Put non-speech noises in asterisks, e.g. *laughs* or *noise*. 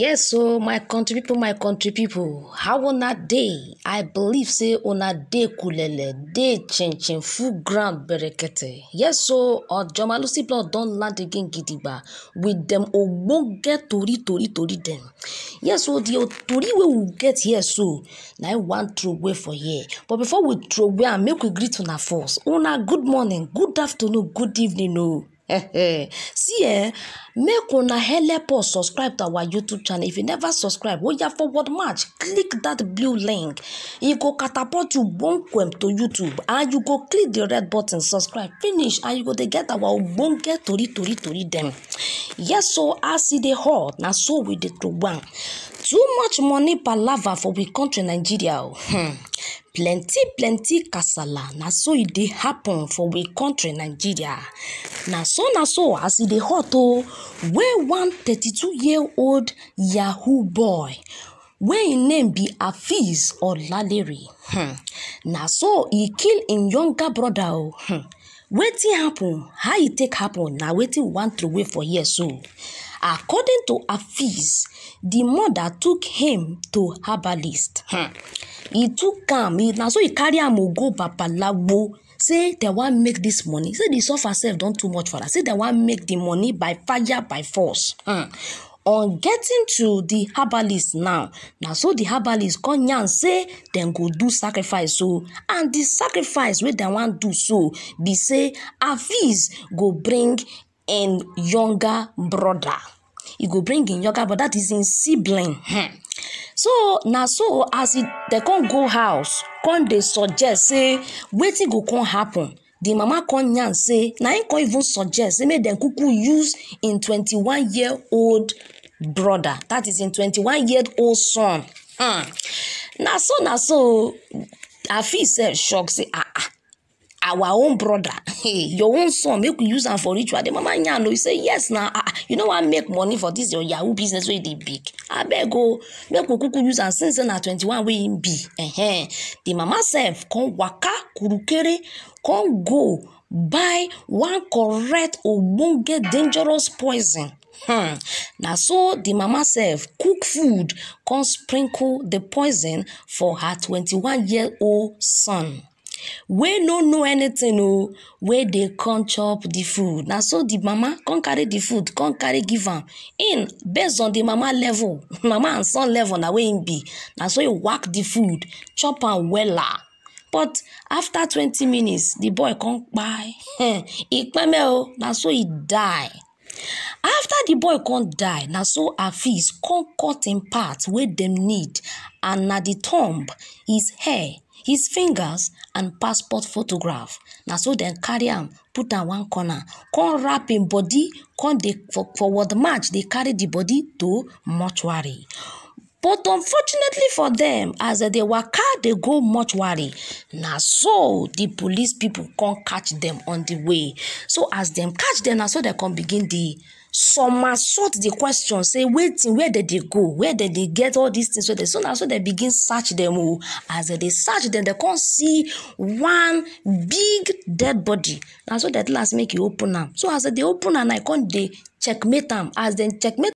yes so my country pipo my country pipo how una dey i believe say una dey kulele dey chinchin full ground berekete yes so ojomalusi blood don land again gidigba with dem ogbonge tori tori tori dem yes so di tori wey we get here so na im wan throwaway for here but before we throwaway am make we greet una first una good morning good afternoon good evening o. Oh see eh make una help us subscribe to our youtube channel if you never subscribe oya oh, forward march click that blue link e go catapult you bonkwem to youtube and you go click the red button subscribe finish and you go dey get our ogbonge tori tori tori dem yes so as e dey hot na so we dey to am too much money palava for we country nigeria o. Oh. Hmm plenty plenty kasala na so e dey happen for we country nigeria na so na so as e dey hot o oh. wey one thirty-two year old yahoo boy wey im name be hafiz olalere um na so e kill im younger brother o oh. um hmm, wetin happen how e take happen na wetin we wan troway for here so according to hafiz di mother took him to herbalist um He took too He na so he carry am go babalawo say dem wan make dis money say di suffer sef don too much for her say dem wan make the money by fire by force um, on getting to the herbalist now na so the herbalist come yarn say dem go do sacrifice so and the sacrifice wey dem wan do so be say hafiz go bring im younger brother e go bring im younger brother that is im sibling. Hmm so na so as dem come go house come dey suggest say wetin go come happen di mama come yarn say na im come even suggest say make dem kuku use im twenty-one year old brother that is im twenty-one year old son hmm. na so na so i feel sef shock say ah our own brother *laughs* hey, your own son make we use am for ritual the mama yarn o he say yes na ah, ah you no wan make money for this your yahoo business wey dey big abeg o make we kuku use am since say na twenty-one wey him be uh-huh. the mama sef come waka kurukere come go buy one correct ogbonge dangerous poison Hmm. Na so the mama sef cook food come sprinkle the poison for her twenty-one year old son wey no know anything o oh, wey dey come chop the food na so the mama come carry the food come carry give am in based on the mama level *laughs* mama and son level na wey im be na so he whack the food chop am wella but after twenty minutes the boy come kpai e kpeme o na so he die after the boy come die na so hafiz come cut im part wey dem need and na the thumb his hair his fingers and passport photograph na so dem carry am put am one corner come wrap im body come dey for for word march dey carry di body to mortuary but unfortunately for them, as they dey waka dey go mortuary na so the police people come catch them on the way so as dem catch them, na so dem come begin dey somersault the question say wetin where dem dey go where dem dey get all these things So dem so na so dem begin search them. o oh. as dem dey search them, dem come see one big dead body na so dem tell us make e open am so as dem dey open am na e come dey checkmate am as dem checkmate